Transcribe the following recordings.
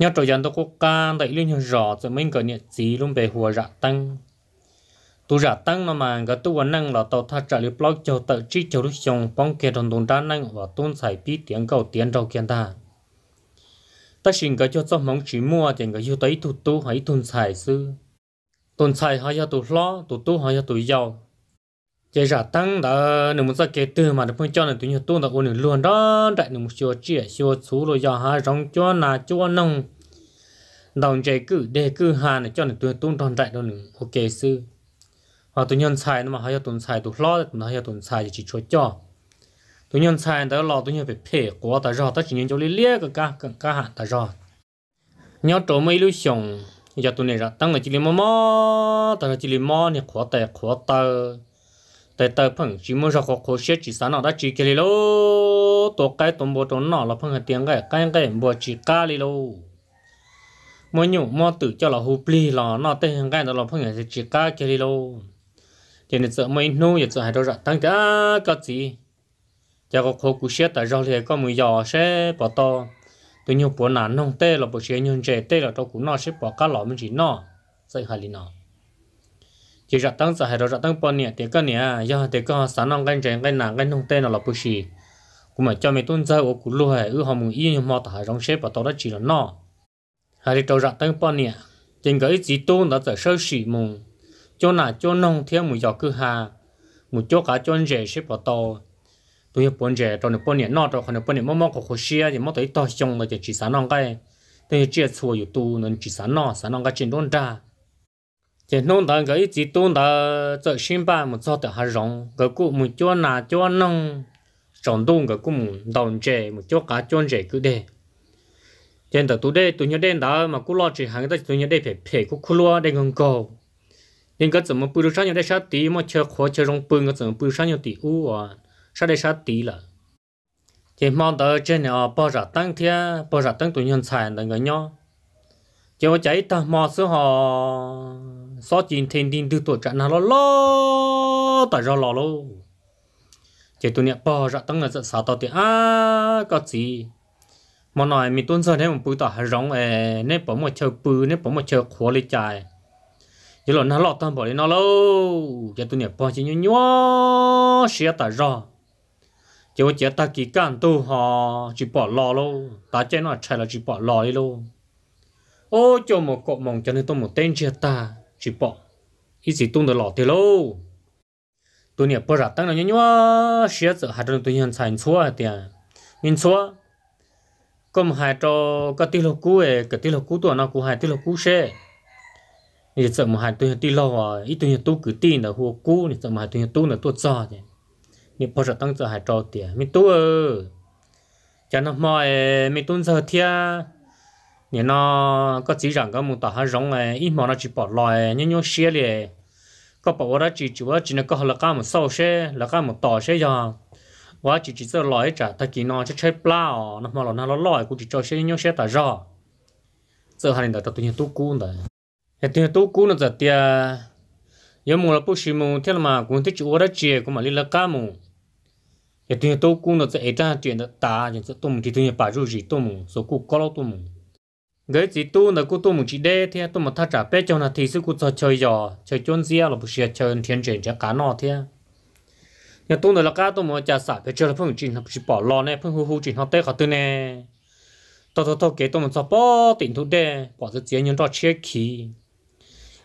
nhớ trò dân tôi có can tại liên hiệp rõ rồi mình có nhận gì luôn về hùa rạ tăng tu rạ tăng nó mà cái tu vấn năng là tàu thắt trả liệu blog cho tự chi cho đức xong, bóng kia đồng tồn đa năng và tôn sải bí tiếng cầu tiếng đầu kiện ta ta xin cái cho trong mong chỉ mua tiền cái yêu tới tu tu hãy tôn sải sư tôn sải họ cho tu lo tu tu hay là tu giàu giờ giờ tăng đã nếu muốn ra cái từ mà được phong cho này tụi nhiều tuôn đã được luôn đó đại nếu muốn xua chia xua số rồi giờ ha trong cho là cho nông đồng chế cứ đề cứ hà này cho này tụi tôn toàn đại đó nữa ok sư hoặc tụi nhân xài nó mà hay tụi xài tụi lo tụi hay tụi xài chỉ cho cho tụi nhân xài đó lo tụi nhân phải phê quá, ta rồi ta chỉ nhân cho lý lý cái cả cả hạn ta rồi nhau chỗ mấy lưu xong giờ tôi này ra tăng là chỉ lý mò mò ta chỉ lý mò này khó tay khó tay tại tại phẳng chỉ muốn ra khó khó xét chỉ sáng nào đã chỉ cái lô tổ cái tổng bộ tổng nọ là phẳng cái tiếng cái cái cái bộ chỉ ca lì lô mỗi nhụ mò tự cho là hụp lì là nọ tên hàng cái đó là phẳng hạt chỉ ca cái lì lô thì nên sợ mấy nô giờ sợ hai đôi rạc tăng cả cái gì cho có khó cố xét tại rau thì có mấy giờ sẽ bỏ to tôi nhụ bộ nản nông tê là bộ chế nhân trẻ tê là tao cũng nọ sẽ bỏ cá lọ mình chỉ nọ sợ hại lì nọ chỉ ra tăng giờ hay rồi ra tăng bao nhiêu thì cái nè, giờ thế cái sản năng cái chuyện cái nàng cái nông tên là bù gì, cũng mà cho mấy tuân giờ ở cũng luôn hay ở Hàm mình yên mà tại trong xếp và tôi đã chỉ là nó hay là tôi ra tăng bao nè, chính cái chỉ tuân đã giờ sơ xì mùng cho nà cho nông theo một giờ cứ hà một chỗ cả cho rẻ xếp và tôi tôi nhập bốn rẻ tôi nhập bốn nhiêu nó tôi còn nhập bốn nhiêu mong mong có xia thì mỏ tới tôi trong là chỉ sản năng cái thì chỉ là xua ở tu nên chỉ sản nó sản năng cái chuyện đôn ra chỉ nông thằng cái chỉ tuôn thà ờ, cho sinh ba một số thằng rong cái cụ một cho nào cho nông rong tuôn cái cụ một đồng chế một chỗ cá cho chế cứ đây trên tờ tôi đây tôi nhớ đến đó mà cụ lo chỉ hàng cái tôi nhớ đây phải phải cụ cụ lo đây ngon cầu nhưng cái 怎么 bự sáng nhớ đây sát tí mà chơi khó chơi rong bự cái 怎么 bự sáng nhớ tí u à sát đây sát tí là chỉ mong tờ trên này bao giờ tăng thia bao giờ tăng tôi nhận xài là người nhau chỉ có chạy ta mò số họ số chín thiên đình tự tổ trận nào lo tại do lò lô chỉ tụi nè bỏ ra tăng người giật sáu tàu thì à có gì mà nói mình tuân giờ đấy mình bùi tỏ hà rong ề nên bỏ một chờ bự nên bỏ một chờ khổ lấy chạy giờ là nó lọt tao bỏ đi nó lâu chỉ tụi nè bỏ chỉ nhớ nhớ xia tại do chỉ có chỉ ta kỳ can tu họ chỉ bỏ lò lô ta chơi nó chạy là chỉ bỏ lò đi lô ô cho một cột mỏng cho nên tôi một tên chia ta chỉ bỏ ít gì tung được lọ thì lâu tôi nhớ bữa rạp tăng là nhớ nhớ xé giờ hạt tôi nhận sản xóa thì nhìn xóa cầm hai trò cái tiêu lô cũ ấy cái tiêu lô cũ tuổi nó cũng hai tiêu lô cũ xe thì sợ mà hai tôi tiêu lô à ít tôi nhận tu cứ tin là hùa cũ thì sợ mà hai tôi nhận tu là tuột giò thì nhìn bữa rạp tăng giờ hai trò thì mình tu ờ cho nó mỏi mình tu giờ à? nên nó có chỉ rằng có một tòa hàng rộng này ít mà nó chỉ bỏ lại nhớ nhớ xe liền có bảo đó chỉ chỉ chỉ nó có là cả một sâu xe là cả một tòa xe cho và chỉ chỉ sợ lỗi trả thay kỳ nó cho chơi plow nó mà nó nó lỗi cũng chỉ cho xe nhớ xe tà rõ giờ hàng đó tự nhiên tu cú đấy hiện tự nhiên tu cú nó giờ tia giờ mua là bút xì mua thế mà cũng thích chịu đó chia cũng mà đi là cả mua hiện tiền nhiên tu cú nó giờ ấy ta chuyện đó ta những cái tôm thì tự nhiên bảo rồi gì tôm số cú có lâu tôm người gì tu là cô tu một chỉ đê thì tu một thà trả bé cho là thì sự cô chơi chơi giò chơi chôn zia là một chuyện chơi thiên chuyển cho cá nọ thì nhà tu là cá tu một trả sả bé chơi là phương trình học chỉ bỏ lò này phương hú hú trình học tê khó tư này. tao tao tao kế tu một sao bỏ tỉnh thu đê bỏ rất dễ nhưng đó chia khí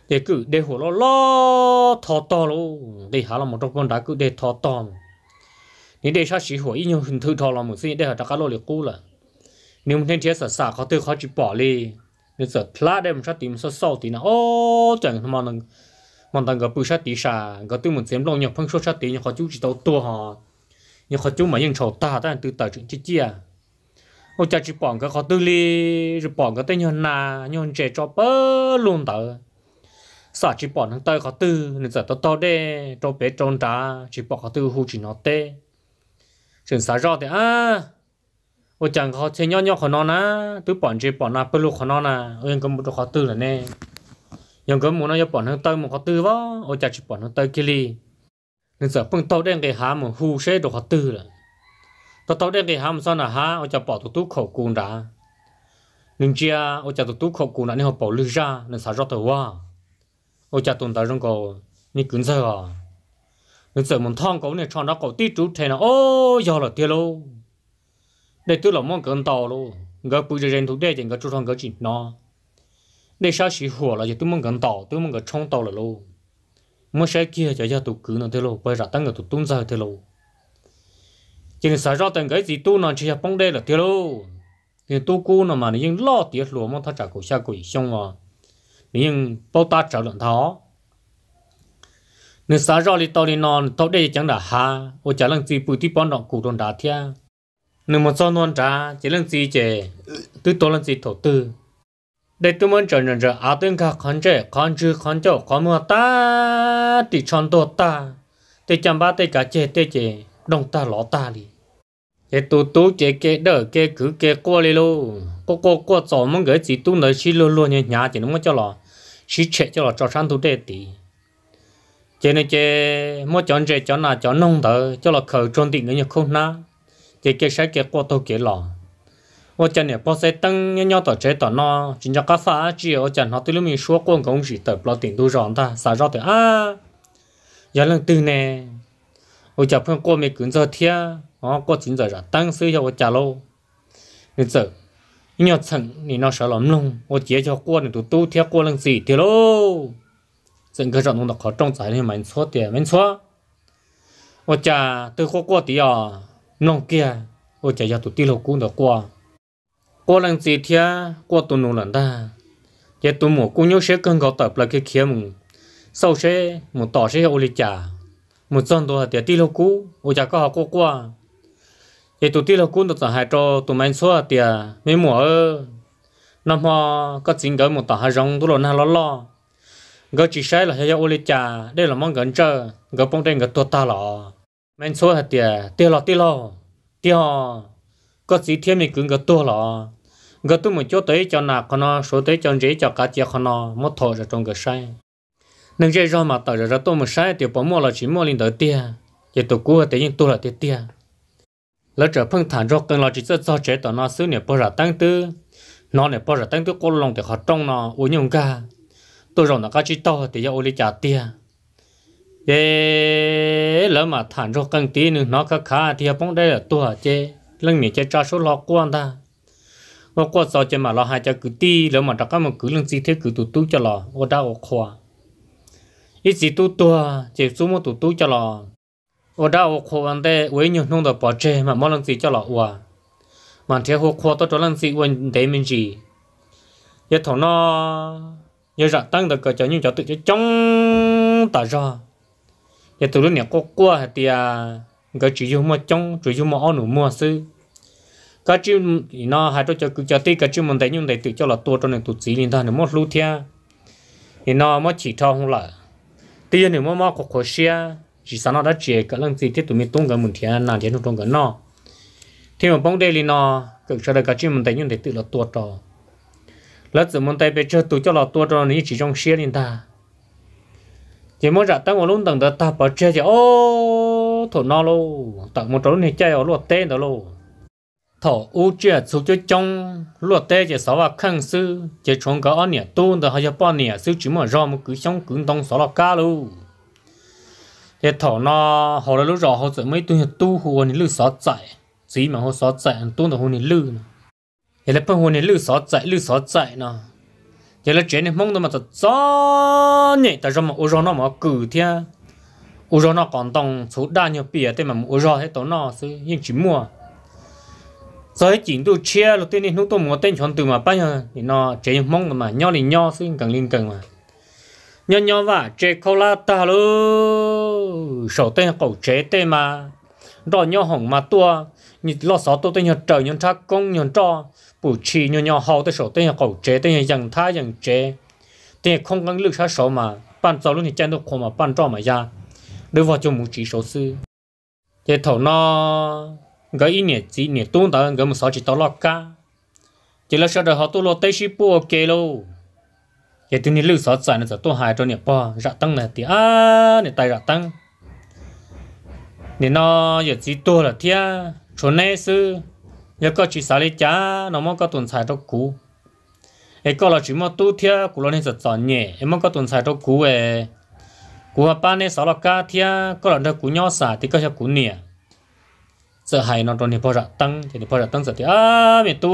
để cứ để hồ lo lo thò to luôn để hà là một trong con đá cứ để thò to nếu để sao chỉ hồ ý nhiều hình thức thò là một gì để hà trả cá lo liệt cú là nếu mình thấy sạ sạ khó tư khó chịu bỏ đi nếu sợ lạ đây mình sẽ tìm sợ sâu tí nào ô chẳng mà nâng mà nâng cái bự sát tí sa cái tư mình xem lòng nhập phân số sát tí nhưng khó chịu chỉ tàu tua họ nhưng khó chịu mà nhưng sầu ta đang từ tài chuyện chi chi à ô cha chỉ bỏ cái khó tư li chỉ bỏ cái tên nhân na nhân trẻ cho bơ luôn tờ sạ chỉ bỏ thằng tơi khó tư nên sợ to to đê cho bé trôn trả chỉ bỏ khó tư hù chỉ nó tê chuyện sạ rõ thì à ô chẳng khó chơi nhau nhau khó nó na tứ bọn chơi bọn na bơ lục khó nó na ô yên có một khó tư là nè yên có muốn nó cho bọn hướng tây một khó tư vó ô chả chỉ bọn hướng tây kia li nên sợ bưng tàu đen cái há mà hù xe đồ khó tư là tàu tàu đen cái há mà sao là há ô chả bỏ tụ tú khẩu cùn đã nên chia ô chả tụ tú khẩu cùn đã nên họ bỏ lư ra nên sao rót tàu qua ô chả tồn tại trong cổ như cứng sợ à nên sợ muốn thong cổ này chọn đó cổ tí trú thế nào ô giờ là tiêu lâu để tôi lòng mong cần tàu luôn gỡ bụi cho rèn thuộc đây chẳng gỡ chút thằng gỡ chỉ nó để sao chỉ hùa là tôi mong cần tàu tôi mong gỡ trong tàu là luôn mới sẽ kia cho cho tụi cứ nó thế luôn bây giờ tăng người tụi tung ra thế luôn chỉ là sợ ra từng cái gì tôi nó chỉ là bông đây là thế luôn thì tôi cô nó mà nó nhưng lo tiếc luôn mà thằng trả cổ xa cổ xong à nhưng bao ta trả lượng tháo nên sao rồi thì tao đi non tao đây chẳng đã Hà, ô chả làm gì bụi tí bọn đỏ cụ đồn đá thia nếu mà cho non trà chỉ lần gì chè tư tổ lần gì thổ tư để tôi muốn trở nhận trở áo tuyên khá khăn trẻ khăn chư khăn chỗ khăn mua ta thì chọn đồ ta thì chẳng ba tê cả chè tê chè đồng ta ló ta đi chè tu tôi chè kê đỡ kê cứ kê qua đi lô cô cô cô cho mong cái gì tu nơi chỉ luôn luôn nhẹ nhàng chỉ nó mới cho lò chỉ chè cho lò cho sáng tu tê tí chè này chè mua chọn chè chọn nào chọn nông tờ cho lò khởi trôn tị người nhật không na cái kể sẽ kể qua tàu kể lò ô chân này bao sẽ tăng nhau nhau tàu chế tàu nó chính cho các xã chỉ ở chân họ tôi lúc mình xuống quân công chỉ tập lo tiền tu rọn ta xã rọ thì à giờ lần tư nè ở chả phương qua mình cứ giờ thia họ có chính giờ là tăng sư cho ô chả lâu nên giờ nhau chẳng thì nó sợ lắm luôn ô chế cho qua thì tụi tu thia qua lần gì thì lô dân cơ nông nó khó trong giải thì mình số tiền mình số ở chả từ qua qua tí à nong kia ô chạy ra tụ tiêu hậu cũng đã qua qua lần gì thia qua tụ nô lần ta giờ tụ mổ cũng nhớ sẽ cần gạo tập là cái kia mùng sau sẽ một tỏ sẽ ô lịch chả, một dân đồ hạt tiêu hậu cũ ô chả có học qua qua giờ tụ tiêu hậu cũng được trả hai cho tụi mình số hạt tiền mấy mùa ơ năm hoa có chính cái một tỏ hai rong tụ lần hai lo lo gạo chỉ sai là hay ô lịch chả, đây là món gần chờ gạo bông đen gạo tua ta lọ mình số hạt tiền tiêu lọ tiêu lọ tiêu có gì thêm mình cũng gật tua lọ gật tua một chỗ tới cho nào, con nó số tới cho dễ cho cá chia con nó mất thổ ra trong cái sai nên dễ rồi mà tao ra tôi một sai tiêu bỏ mua là chỉ mua lên tới tia giờ tôi cua tới nhưng tôi là tia tia lỡ trở phân thản rồi cần là chỉ cho cho trẻ tao nó xứ này bỏ ra tăng tư nó này bỏ ra tăng tư cố lòng để họ trong nó uống nhung ca tôi rồi nó cá chỉ to thì giờ ôi ly trả tia ye lỡ mà thản cho căng tí nữa nó khá khá thì bóng đây là tua chê lưng này chê cho số lo quan ta nó qua sao chê mà lo hai cho cứ tí lỡ mà đặt các mà cứ lưng gì thế cứ tụt tú cho lo ô đau ô khoa à. ít gì tụt tua à, chê số mà tụt tú cho lo ô đau ô khoa vấn đề với nhiều nông đồ bỏ chê mà mong lần gì cho lo qua mà thế hồ khoa tôi cho lần gì quên để mình gì giờ thằng nó giờ rằng tăng được cái cho những cháu tự cho chống ta ra giờ tụi nó có qua thì à cái chỉ dùng mà trong chỉ dùng mà ăn uống mua sư cái chỉ nó hai đứa cho cứ cho tí cái chỉ mình thấy nhưng thấy tự cho là tua trong này tụt gì liền thôi nó mất lú thia thì nó mất chỉ thao không lại tuy nhiên thì mất mất khó khó xia chỉ sao nó đã chế cái lần gì thì tụi mình tung cái mình thia nào thì nó tung cái nó thì mà bông đây liền nó cực cho là cái chỉ mình thấy nhưng thấy tự là tua cho lát giờ mình thấy bây giờ tụi cho là tua trong này chỉ trong xia liền ta chỉ muốn ra tăng một lúc tầng ta bỏ chơi chứ ô thổ no lô tầng một chỗ này chơi ở luật tên đó lô thổ u chơi chú chơi trong luật tên chỉ sáu và khăn sư chỉ chúng có anh nhỉ tuôn đó hay là bao nhỉ sư chỉ mà ra một cứ sống cứ đông sáu là cá lô thì thổ no họ là lúc rõ họ sẽ mấy tuần tu hồ này lư sáu chạy gì mà họ sáu chạy tuôn đó hồ này lư thì là bao hồ này lư sáu chạy lư sáu chạy nào giờ là chuyện này mong đó mà ta cho nhỉ tại sao mà u rô nó mà cử thế u rô nó còn đông, số đa nhiều bìa thế mà u rô hết tốn nó sẽ nhưng chỉ mua rồi chỉ tu chia là tên này nó tôi muốn tên chọn từ mà bao nhiêu thì nó chế mong đó mà nhau thì nhau số cần liên cần mà nhau nhau và chế câu la ta lô sổ tên cậu chế tên mà rồi nhau hỏng mà tua như lo sợ tôi tên nhau trời nhau thác công nhau cho bù chi nhỏ nhỏ hậu tới sổ tới cầu chế tới dần tha dần chế tới không cần lực sát sổ mà ban giáo luôn thì chân được khổ mà ban cho mà ra đưa vào cho một chỉ số sư thế thầu nó cái ý nghĩa gì nghĩa tuôn tới cái một sáu chỉ tao lo cả chỉ là sau đó họ tu lo tới ship bù ok luôn vậy thì lưu sáu sản là tu hại cho nè bò rạ tăng này thì à nè tài rạ tăng nè nó giờ chỉ tu là thia chỗ này sư giờ có chỉ xả đi cha, nó mới có tuần xài trong cũ em có là chỉ mà tu thia cũ lo nên giật giòn nhẹ em mới có tuần xài trong cũ về cũ ba nên sáu là ca thia có là được cũ nhỏ xả thì có sẽ cũ nhẹ sợ hãi nó rồi thì bao giờ tăng thì bao giờ tăng giờ thì à mẹ tu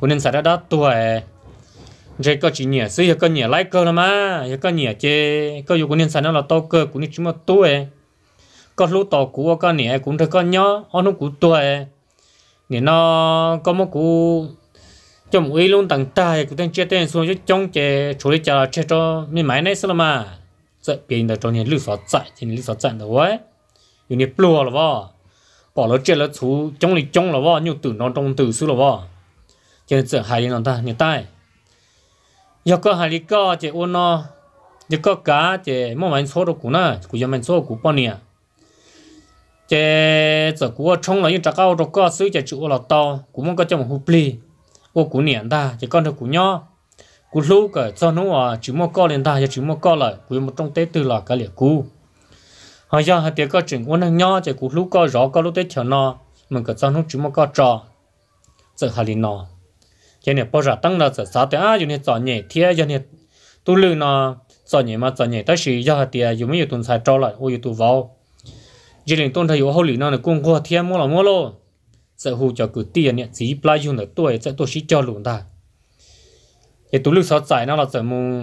cũ nên xả đã đã tuổi rồi có chỉ nhẹ xí có nhẹ lái cơ là mà có nhẹ chứ, có dù cũ nên xả nó là to cơ cũ nên chỉ mà tu có lúc tàu cũ có nhẹ cũng thấy có nhỏ nó cũng tuổi nên nó có một cú trong uy luôn tặng tài cũng đang chết tên xuống chứ trong chế chủ lý chờ chế cho mình máy này sao mà dạy biến là cho nên lưu sở chạy thì lưu sở chạy đâu ấy như này plua là vợ bỏ lỡ chết là chú trong này trong là vợ nhiều từ nó trong từ xứ là vợ cho nên sợ hại nó ta nhiều tai giờ có hai lý có chế ôn nó giờ có cá chế mua máy số đâu cũng nè cũng giờ máy số cũng bao nhiêu chế giờ của chúng là những trạc cao rồi có suy chế chịu là to cú muốn có cho một hụp li ô cú niệm ta chỉ con được cú nhỏ cú lú cái cho nó à chỉ một con lên ta chỉ một co lại cú một trong tế từ là cái liệt cú hồi giờ hai tiếng có chuyện của hàng nhỏ chỉ cú lú co rõ có lú tế chờ nó mình cái cho nó chỉ một co trò giờ hai liền nó cho nên bao giờ tăng là giờ sáu tiếng à giờ này cho nhẹ thiệt giờ này tu lư nó cho nhảy mà cho nhảy, tới khi giờ hai tiếng dù mấy tuần sai trâu lại ô dù tu vào giờ liền tôn thấy yếu hậu lý nào là cung khoa thiên mua là mua lô sẽ hỗ trợ cử tiền nhẹ chỉ play dùng là tuổi sẽ tôi chỉ cho luôn ta để tôi lúc sau giải nó là sẽ mù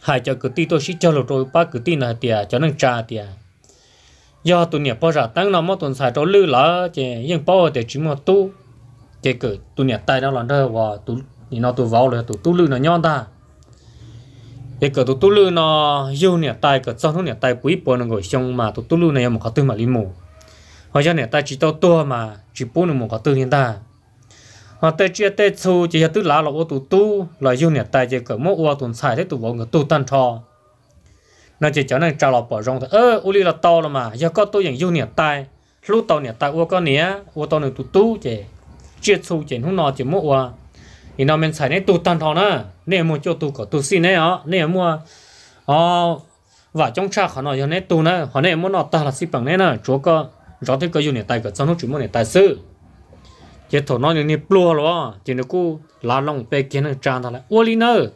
hai cho cử tiền tôi chỉ cho luôn rồi ba cử tiền là tiền cho nên trả tiền do tôi nhẹ bao giờ tăng nó mất tôi xài cho lư lỡ, chỉ nhưng bao để chỉ một tu chỉ cử tôi nhẹ tay nó là đâu và tôi nó tôi vào rồi tôi tu lư nó nhon ta cái cái tụ tụ lư nó yêu nè tai cái trong nó nè tai quý bò nó ngồi xong mà tụ tụ lư này một cái tư mà linh mù hoặc là nè tai chỉ tao to mà chỉ bò nó một cái tư hiện ta hoặc tai chia tai chu chỉ là tư lá lọ tụ tụ là yêu nè tai chỉ cái mỗi ô tuần xài thế tụ bỏ người tụ tan cho nó chỉ cho nên trả lọ bỏ rong thôi ơ u li là to rồi mà giờ có tôi dạng yêu nè tai lúc tao nè tai ô có nè ô tao nè tụ tụ chỉ chia chu chỉ không nó chỉ mỗi ô thì nó mình xài này tu tan thọ nữa nên mua cho tu có tu xin này ó nên mua ó ờ, và trong cha họ nói cho nên tu nữa họ nên mua nó ta là xịp bằng này nè chỗ có rõ thế có dùng để tài có trong lúc chúng muốn để tài sư chỉ thổ nói như plua rồi ờ. chỉ nó cú lá lòng bê kiến nó tràn thằng này ô li nơ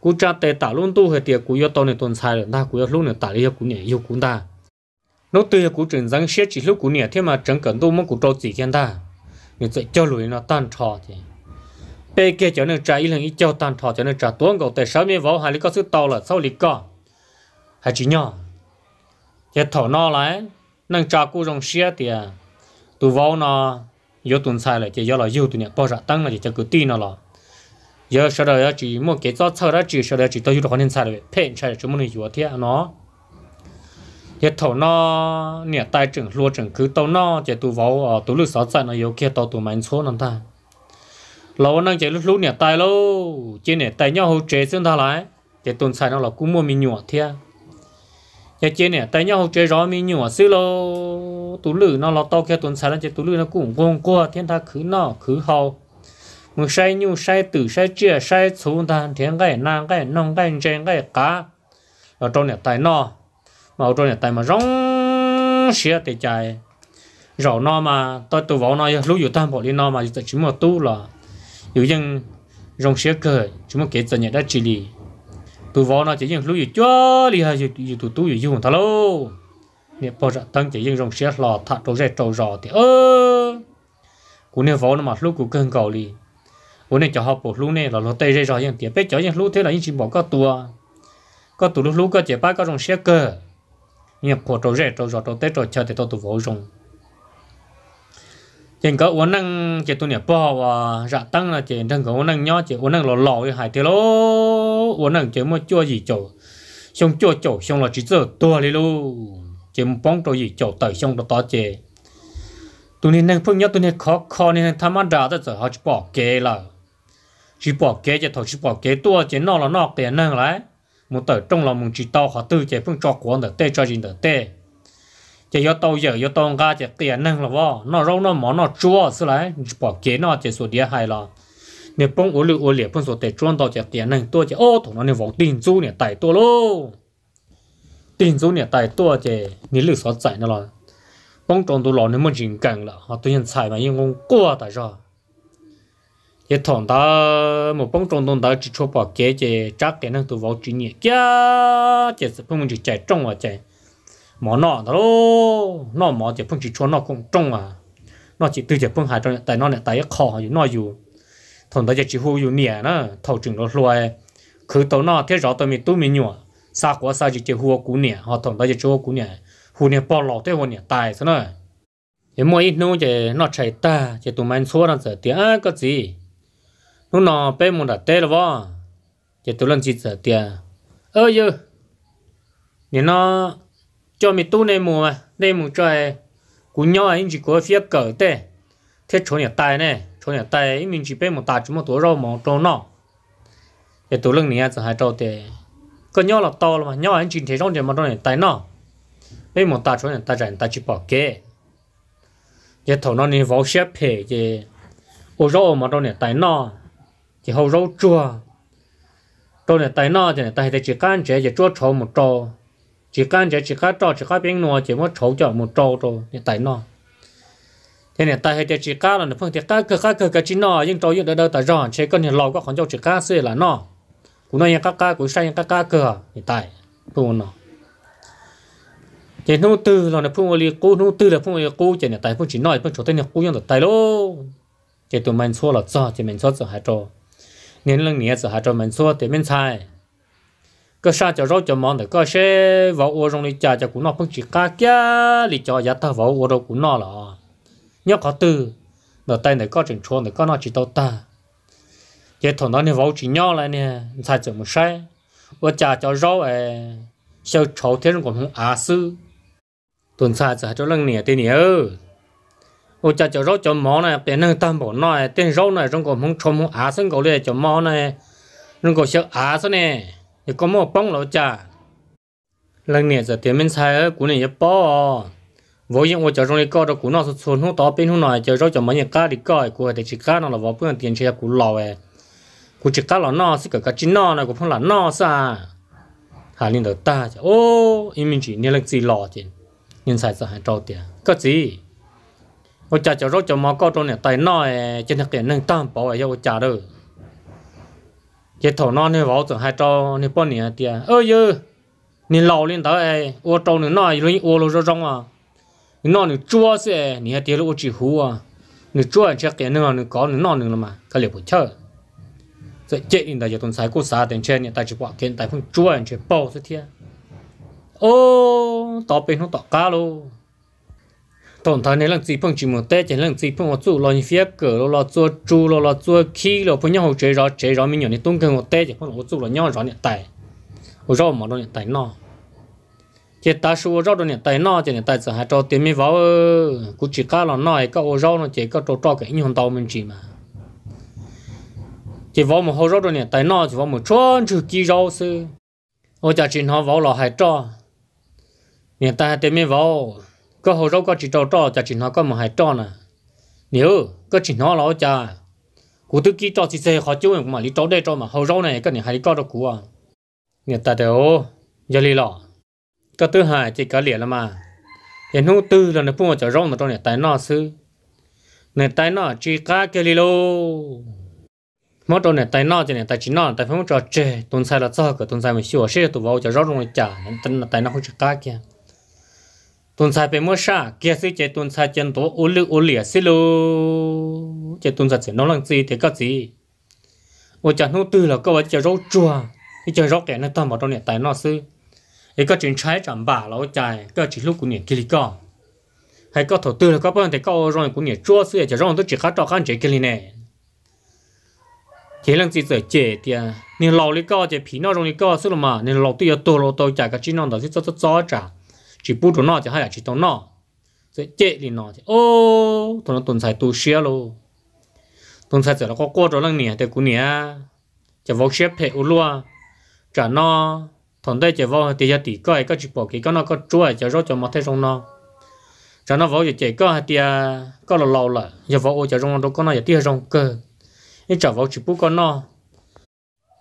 cú tràn tệ tả luôn tu hết tiệt cú yêu tao này tồn sai rồi ta cú yêu lúc này tả lấy cú này yêu cú ta nó tươi cú chuyển răng xét chỉ lúc cú này thế mà chẳng cần tu muốn cú trâu chỉ kiến ta người dạy cho lùi nó tan trò thì bây kia cho nên trả ý lần ý cho tàn thọ cho nên trả tuấn cầu tại sáu miếng võ hai lý có sự to là sau lý có hai chỉ nhỏ giờ thọ nó lại năng trả cú rong xe thì à, tụ võ nó giờ tuần sai lại thì giờ là yêu tụi nhà bỏ ra tăng là thì cho cứ tin nó là giờ sau đó chỉ một cái gió sau đó chỉ sau đó chỉ tôi được hoàn thành sai rồi phê sai chúng mình hiểu thế nó giờ thầu nó nè tay trưởng lúa trưởng cứ tàu nó chỉ tụ vào tụ lực sáu trận nó yếu kia tàu tụ mạnh số năm ta lâu năng chạy lúc lúc nè tay lâu chỉ nè tay nhau hỗ trợ xuyên thà lại chạy tuần sai nó là cũng mua mình nhựa thia nhà chỉ nè tay nhau hỗ trợ rõ mình nhựa xí lâu tủ lử nó là to kia tuần sai nó chạy tủ lử nó cũng gom qua thiên tha khứ nọ khứ hậu mình sai nhu sai tử sai chia sai xuống thà thiên cái nang cái nong cái trên cái cá ở trong nè tay nọ, mà ở trong nè tay mà rong xia thì chạy rồi nọ mà tôi tụ vào nó lúc vừa tan bỏ đi nọ mà chỉ một tu là dù dân rong xe cờ, chúng mình kể từ nhà đã chỉ lì tụ vó nó chỉ dân lúc gì chúa lì hay gì tụ tụ dù hùng thà lô nè bỏ ra tăng chỉ dân rong xe lò thà trâu rè trâu rò thì ơ của nè vó nó mà lúc của cơn cầu lì bữa nay cho họ bộ lúc nè là nó tây rè rò dân tiệp bé cho dân lúc thế là những chỉ bỏ có tua có tụ lúc lúc có chỉ ba có rong xe cờ, nè bỏ trâu rè trâu rò trâu tết trâu chờ thì tao tụ vó rong chỉ có uốn năng chỉ tôi nhớ bỏ và dạ tăng là chỉ thằng có uốn năng nhỏ chỉ uốn năng lò lò cái hải thế lô uốn năng chỉ mới chua gì chỗ xong chua chỗ xong là chỉ giờ tua đi lô chỉ một bóng đồ gì chỗ tới xong đó to chỉ tôi nên năng phương nhất tôi nên khó khó nên tham ăn ra tới giờ họ chỉ bỏ kế là chỉ bỏ kế chỉ thôi, chỉ bỏ kế tua chỉ nọ là nọ tiền năng lại một tới trong lòng mình chỉ tao họ tư chỉ phương cho cuốn để tê cho gì để tê chỉ yo tàu giờ yo tàu ga chỉ tiền năng là vợ nó rong nó mỏ nó chua xí lại bỏ kế nó chỉ số địa hay là nè bông ủ lựu ổ liệt bông số tệ trôn tàu chỉ tiền năng tôi chỉ ô thủng nó nè vòng tiền du nè tại tôi lô tiền du nè tại tôi chỉ nè lựu số chạy nó là bông tròn tôi lò nè muốn chỉnh cảnh là họ tôi nhận mà nhưng không quá tại sao ye thằng ta mà bông trồng đông ta chỉ cho bỏ kế chỉ chắc cái năng tụ vào chỉ nhẹ kia chế sẽ không mình chỉ chạy trong và chạy mỏ nọ đó nó mỏ chỉ phun chỉ cho nó cũng trông à nó chỉ từ chỉ phun hai trong tại nó này tại kho thằng đó chỉ hú อยู่ nhẹ nó thầu trứng nó loay cứ tàu nọ thế rõ tao mi tu mi nhọ xa quả xa chỉ chỉ hú cú nhẹ họ thằng đó chỉ cho cú nhẹ hú nhẹ bỏ lọ thế hú nhẹ tại thế này em mua ít nô chỉ nó chạy ta chỉ tụi mình số là giờ tiền á có gì nó nó bé một đã tê rồi vợ chỉ tụi lần chỉ giờ tiền ơ dư nên nó cho mình tu này mùa mà đây cho ấy cũng nhau anh chỉ có phía cỡ thế thế chỗ nhà tài này chỗ nhà anh mình chỉ biết một tạt chỉ một tuổi rồi một trâu nọ để tuổi lưng này giờ hai trâu thế có nhau là to mà nhau anh chỉ thấy trong nhà mà trong này tài nọ bây một tài chỗ nhà tài chẳng tài chỉ bỏ kế giờ thầu nó nên vào xếp hệ giờ ô râu mà trong này tài nọ thì hầu râu chua trong này tài nọ thì tài thì chỉ can chỉ chỉ chua chua một trâu chỉ cần chỉ chỉ khác trò chỉ cần bên nó chỉ muốn trâu cho một trâu cho thì tại nó thế này tại hệ chỉ cần là nó phương thì cá cái cái cơ cái chỉ nó nhưng cho nhưng đỡ đỡ tại rồi chỉ cần thì lâu có khoảng trâu chỉ cần xí là nó cũng nói những cá cá cũng say những cá cá cơ thì tại phương nó thế nó tư là nó phương oli cú nó tư là phương oli cú chỉ này tại phương chỉ nói phương chỗ tên là cú nhưng là tại lô chỉ tụi mình xua là do chỉ mình xua sợ hai chỗ, nên lần này sợ hai chỗ mình xua thì mình sai ก็ชาจะรอจะมองแต่ก็เช่ว่าอัวตรงนี้จ่าจะกูนอเพิ่งจีกาแก่หรือจะยัดถ้าว่าอัวเรากูนอหรอเนี่ยขอตื่นเดี๋ยวแต่ไหนก็จึงชวนแต่ก็นอจีโตตาเจ้าถอนนี่ว่าจีนอเลยเนี่ยชาจะไม่ใช่ว่าจ่าจะรอเอเช่าชาวเทียนของหงอาซื้อตุนชาจะจะเรื่องเนี่ยตีเนี่ยเออ我家就肉就毛呢，别人担保呢，点肉呢，中国红从红阿生过来就毛呢，中国小阿生呢。thì có bông lỗ trà lần này giờ tiền mình xài ở của này giờ bỏ vô dụng của trong này coi đó của nó sụt sụt không to bên không nói cho mấy nhà cá đi coi của để chỉ cá nó là vào tiền chơi của lò ấy của chỉ cá là nó sẽ cả cá chín nó này của phong là nó xa đầu ta ô ý mình chỉ nên gì lò chứ nhưng xài giờ hàng trâu tiền gì của cha cháu cháu cho mà coi trong này tay nói trên thực hiện nâng tam bảo ấy cho cái thổ non thì vào tưởng hai trâu thì bao nhiêu tiền ơ dư nên lâu lên tới ai ô trâu nữa nói rồi ô lô rồi trong à nên nói nữa chua sẽ nên hai tiền ô chỉ hú à nên chua chắc cái nữa nữa có nữa nói nữa mà cái liệu bự chơi sẽ chết nên đại giờ tuần sai cô xa tiền chơi, nên tại chỉ quả kiện đại phong chua anh chỉ bao thế tiền, ô tao bên không tao cá luôn tổng thống này là chỉ phong chỉ một tết chỉ là chỉ phong một chỗ lo như phía cửa lo lo chua chú lo lo chua khí lo phong nhau hồ chế rõ chơi rõ mình nhỏ này tung cần một tết chỉ phong một chỗ lo nhau rõ này tài hồ rõ mà đó này tài nọ chỉ ta số rõ đó này tài nọ chỉ này tài sợ hai trò tiền mi vào cũng chỉ cá lo nọ cái hồ rõ nó chỉ có trò trò cái nhon tàu mình chỉ mà chỉ vào một hồ rõ đó này tài nọ chỉ vào một chôn chữ kí rõ sư hồ chả chỉ nó vào lo hai trò này ta tiền mi vào có hồ rau có chỉ trò trò chả chỉ nó có một hai trò nè nếu có chỉ nó lão chả cụ tư kỹ trò chỉ xe khó chịu mà lý trò đây trò mà hồ rau này cái này hai lý trò đó cụ à người ta đều giờ lý lọ có thứ hai chỉ có liền là mà hiện hữu tư là nó phun vào chả rau mà trò này tại nó sư này tại nó chỉ cá cái lý lô mất trò này tại nó chỉ này tại chỉ nó tại phải muốn trò chơi, tuần sau là sao cả tuần sau mình sửa ở xe tụ vào chả rau rồi chả nên tại nó không chỉ cá kia tôn sai bên mua sa kia sư chế tôn sai chân tố ô lưu ô lìa xí lô chế tôn sai nó làm gì thì có gì ô chả nô tư là có vợ chơi rau chua cái chơi rau kẹt nó toàn bảo trong nhà tài nó sư ấy có chuyện trái chẳng bà là ô chài có chỉ lúc của nhà kia có hay có thổ tư là có bao thì có rau của nhà chua sư chơi rong tôi chỉ khát trò khăn chế kia này thế làm gì rồi chế thì à, nên lâu đi có chế phí nó trong đi có sư là mà nên lâu tôi ở tổ lâu tôi chả cái chuyện non đó thì cho cho cho chả chỉ bút cho nó chỉ hay là chỉ tao nó rồi chết đi nó thì ô tụi nó tuần sai tu xia luôn tuần sai giờ nó có qua rồi lần nè thì cũng nè chỉ vô xếp hệ u luôn trả nó thằng đây chỉ vô thì giờ tỷ coi cái chỉ bỏ cái con nó có chúa chỉ rót cho mặt thấy trong nó trả nó vô giờ chỉ có thì có là lâu là giờ vô chỉ trong nó có nó giờ tiếc trong cơ nhưng trả vô chỉ bút con nó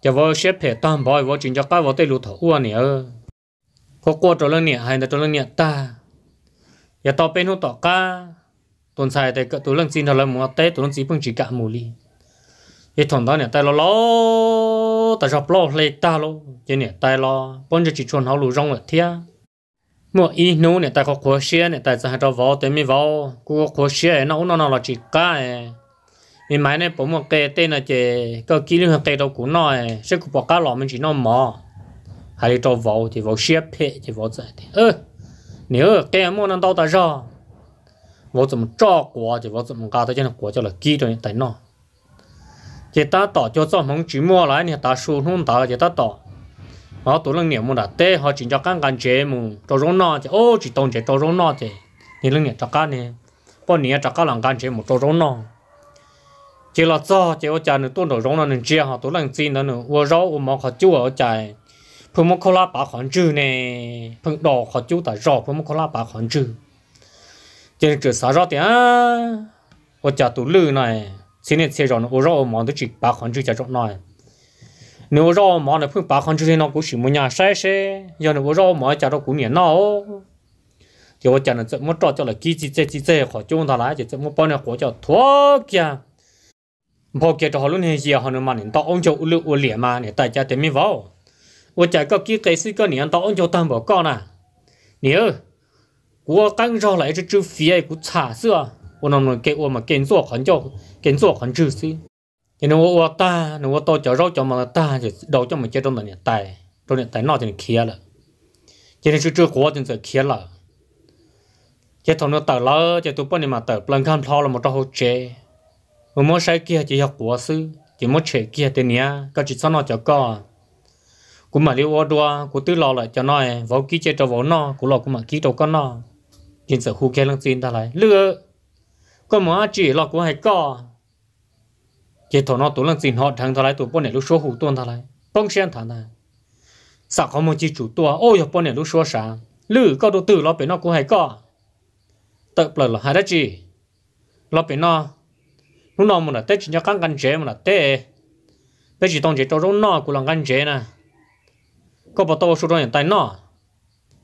giờ vô xếp hệ tam bảo vô chuyện cho cái vô tây lụt thổ u nè có qua trò lăng nhẹ hay là trò lăng nhẹ ta giờ tao bên nó tỏ ca tuần sai thì tụi lăng xin thằng lăng mua tết tụi lăng xin bằng chỉ cả mù li giờ thằng đó nhẹ tay lo lo ta chọc lo ta lo giờ nhẹ tay lo bọn giờ chỉ chuẩn hậu lù rong là thia mua ít nô nhẹ tay có khóa xe nhẹ tay sao cho vó tới mi vó cua khóa xe nó nó nó là chỉ cả mình máy này bấm một cái tên là chỉ có kỹ năng học tay đâu cũng nói à. sẽ có bỏ cá lọ chỉ nó mò 还得找网，就网写拍，就网在的。呃，你呃，干么能到得上？我怎么照顾就我怎么搞的，就是国家了，记着在那。这打到就造成寂寞来，你打输弄打了就打到。họ tụi lần niệm đã tê họ chỉ cho các ngành chế mù cho rong nọ chứ ô chỉ tông chế cho rong nọ chứ thì lần niệm cho các nè bọn niệm cho các lần ngành chế mù cho rong nọ chỉ là do chỉ ở chả nữa tụi đồ rong nọ nên họ tụi lần xin đó nữa ô rau ô mọc họ ở chả พมคลาปาขอนจือเนี่ยพึ่งดอกขอจูแต่รอพมคลาปาขอนจือจนเกิดสารอเตียว่าจะตุลือหน่อยสิ่งนี้เสียจอนโอรอมอนตุจิปาขอนจือจะจอนหน่อยเนื้อรอมอนเนี่ยพึ่งปาขอนจือเนี่ยนอกูชิมุญญาใช่ใช่ยอนเนื้อรอมอนจะรอกูเนี่ยนอเดี๋ยวจะเนี่ยจะมั่วจ่อจะเลยกี้จีเจจีเจขอจูต่อละจะจะมั่วป้อนเนี่ยขอจะทั่วเกียพอเกียจะหอลุ่นเฮียหอนุมันเนี่ยต่อองค์เจ้าอุลุอุเหลี่ยมาเนี่ยแต่จะเต็มไม่ว่า我在个几个是个年到就当不干呐，你哦，我刚上来就就飞个茶是啊，我能能给我们工作很久，工作很久是，因为我我大，我到就绕就嘛大就绕就嘛接到那年代，到年代那就开了，今天是这活就在开了，这头那到了，这都半年嘛到，不能看跑了嘛到后接，我们晒给这些活是，这么吃给这年，个只上那就干。cũng mà liêu đua cũng tự lo lại cho nó vào ký chế cho vào nó cũng lo cũng mà ký đâu con nó hiện sở khu kia lăng xin ta lại lừa có mà chỉ lo cũng hay co chế thổ nó tổ lăng xin họ thằng ta lại tổ bọn này lúc số hủ tuôn ta lại bông sen thằng này sao không muốn chỉ chủ tua ôi bọn này lúc số sáng lừa có đồ tư lo bên nó cũng hay co tự bờ là hai đó chỉ lo bên nó lúc nào mà là tết chỉ cho các ngăn chế mà là tết bây giờ tông chế cho rốt nó cũng là ngăn chế nè có bảo tao số rồi tay nọ,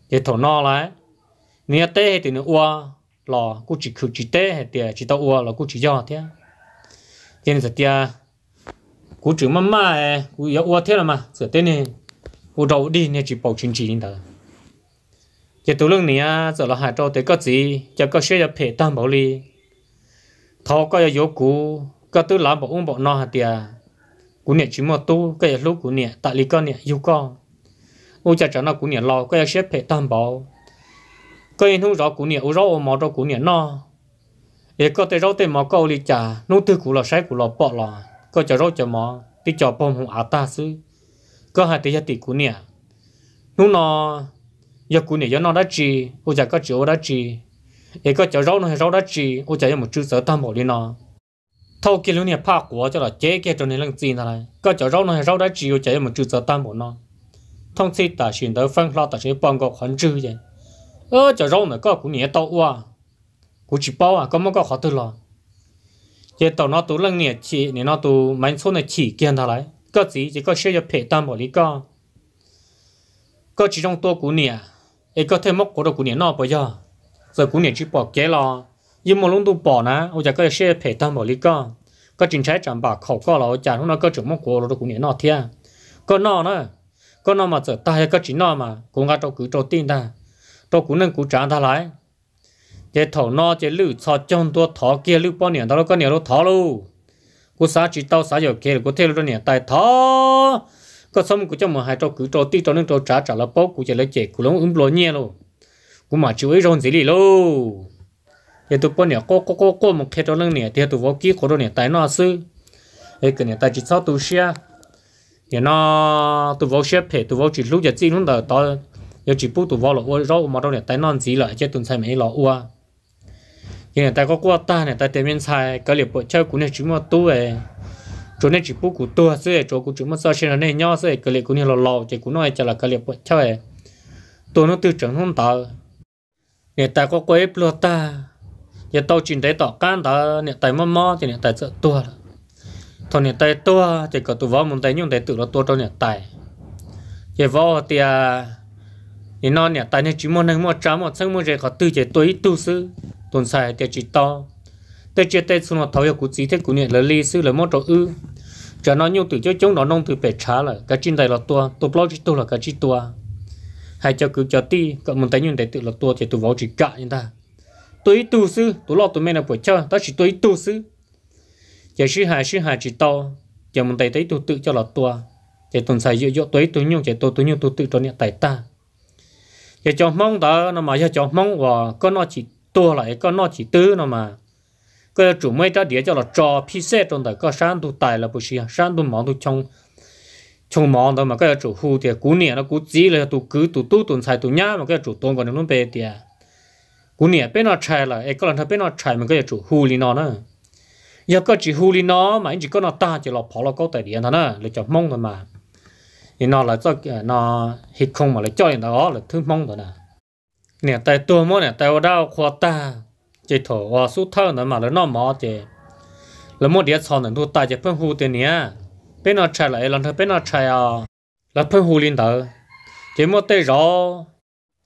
thì thổ nọ lại nia tế thì nó ua lò cũng chỉ khử chỉ tế thì chỉ tao ua là cũng chỉ do thế nên thật ra cũng chỉ mắm mà cũng giờ ua thế là mà giờ tê này cũng đầu đi nên chỉ bảo chính chỉ thôi giờ tôi lúc này giờ là hai trâu tới có gì giờ có xe giờ phải đảm bảo đi, thọ có giờ yếu cũ có tôi làm bảo ông bảo nọ thì, tiền cũng nè chỉ một tu cái lúc cũng nè tại lý con nè yêu con u cha chẳng nó cũng nhận lo cái xếp phải tam bảo cái hiện hữu rõ cũng nhận u rõ mò rõ cũng nhận nó để có thể rõ tên mò câu đi trả nô tư cũng là sai cũng là bỏ là có chả rõ chả mò đi chọn bom hùng áo ta xứ có hai tỷ tỷ cũng nhận nô nó giờ cũng nhận giờ nó đã chi u cha có chịu đã chi để có chả rõ nó hay rõ đã chi u cha giờ một chữ sở tam bảo đi nó thâu kia này phá của cho là chết cái cho nên lăng gì này có chả rõ nó hay rõ đã chi u cha giờ một chữ sở tam bảo nó thông tin ta xin tới phân lo ta sẽ bằng cái khoản trừ vậy ơ cho rau mà có cũng nhẹ tàu quá cũng chỉ bao à có mấy cái khó từ lo giờ tàu nó tụ lăng nhẹ chỉ nên nó tụ mạnh số này chỉ kiện thà lại có gì chỉ có xe cho phe tam bảo lý co có chỉ trong tôi cũng nhẹ ấy có thêm mốc của tôi cũng nhẹ nọ bây giờ giờ cũng nhẹ chỉ bỏ kế lo nhưng mà lúc tôi bỏ nè bây giờ có xây phe tam bảo lý co có chính trái chẳng bảo khẩu co là chả nó có chỗ mốc của tôi cũng nhẹ nọ thiệt có nọ nữa có nó mà sợ ta hay có chuyện nó mà cũng ngã đâu cứ trâu tin ta trâu cũng nên cứ trả ta lại cái thầu nó cái lử cho trong tua thọ kia lử bao nhiêu đó có nhiều đó thọ luôn cú xá chỉ tao xá giờ kia cú theo luôn nè tại thọ có xong cú cho mà hay trâu cứ trâu tin trâu nên trâu trả trả là bao cú chế lấy chế cú lông ấm lo nhẹ luôn cú mà chịu ấy rồi gì lì luôn cái tụi bọn nè cô cô cô cô một cái lông nè thì tụi vô kia cô đó nè tại nó sư ấy cái này tại chỉ sao tụi xia giờ nó tụ vô xếp thì tụ vô chỉ lúc giờ chỉ lúc đó đó giờ chỉ bút tụ vô là uo rau mà đâu này tay non gì lại chứ tuần sai mấy lọ ua, giờ này tay có qua ta này tay tiền miên sai cái liệu bộ chơi cũng này chúng mà tu về chỗ này chỉ bút của tu sẽ chỗ của chúng mà sao xem này nhau sẽ cái liệu cũng này lọ lọ chỉ cũng nói chỉ là cái liệu bộ chơi tôi nó tư trưởng không tao này tay có quấy plota giờ tao chỉ thấy tỏ can tao này tay mò mò thì này tay sợ tu. rồi thôi nè tay tua thì có tụ võ một tay nhưng tay tự nó tua cho nè tay vậy võ thì à thì nó nè tay nè chỉ muốn nâng một trăm một sang một giờ có tư chế tuổi tu sư tuần sai thì chỉ to tê chơi tê xuống nó thấu hiểu cuộc gì thế cụ nè là li sư là một chỗ ư cho nó nhiều từ chỗ chúng nó nông từ bể trá là cái trên tay là tua tụ võ chỉ tu là cái chỉ tua hay cho cứ cho ti cậu một tay nhưng tay tự là tua thì tụ võ chỉ cả như ta tuổi tu sư tụ lo tụ mẹ là buổi chơi ta chỉ tuổi tu sư giờ sư hà sư hà chỉ to giờ mình tay thấy tôi tự cho là to, giờ tồn tại dựa dỗ tới tôi nhung giờ tôi tôi nhung tôi tự cho niệm tại ta giờ cho mong đó nó mà giờ cho mong và có nó chỉ to lại có nó chỉ tư nó mà cái chủ mấy cái địa cho là trò phi xe trong đời có sáng tu tài là bù sĩ sáng tu mong tu trong trong mong đó mà cái chủ hù thì cú niệm nó cú chỉ là tu cứ tu tu tồn tại tu nhá mà cái chủ tuần còn nó bề thì cú niệm bên nó chạy là cái con thằng bên nó chạy mà cái chủ hù li nó nữa giờ có chỉ huli nó mà anh chỉ có nó ta chỉ lọp phò lọp tại địa điện thôi nè là cho mong thôi mà thì nó là cho nó hít không mà là cho nó là thứ mong thôi nè nè tại tôi mỗi nè tại đau khoa ta chỉ thổ ở suốt thơ nữa mà là nó mò chỉ là mỗi đĩa sòn nữa ta chỉ phân hù tiền nè bên nó chạy lại lần thứ bên nó chạy à là phân hù lên đó chỉ mỗi tay rõ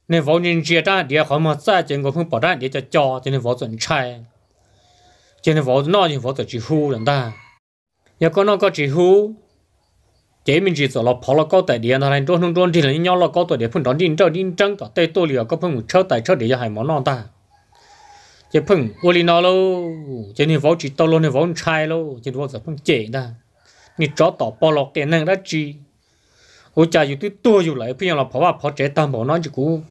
nên võ nhân chia ra đĩa khỏi mà sai, chỉ có phân bỏ ra để cho cho cho nên võ chuẩn chạy cho nên vợ nó thì vợ tự chỉ hú rằng ta nhà con nó có chỉ hú chế mình chỉ sợ là phá là có tại địa nó này trôn không trôn thì là nhau là có tại địa phun đón đi trâu đi trăng tỏ tây tô là có phun chớ tại chớ địa, cho hai món non ta chế phun vô li nó luôn, chế nên vợ chỉ tao lâu thì vợ trai lâu chế vợ sợ phun chế ta ni chó tỏ bỏ lọt cái năng đã chi ôi cha dù tôi tua dù lại bây giờ là phá phá chế tam bảo nó chỉ cũ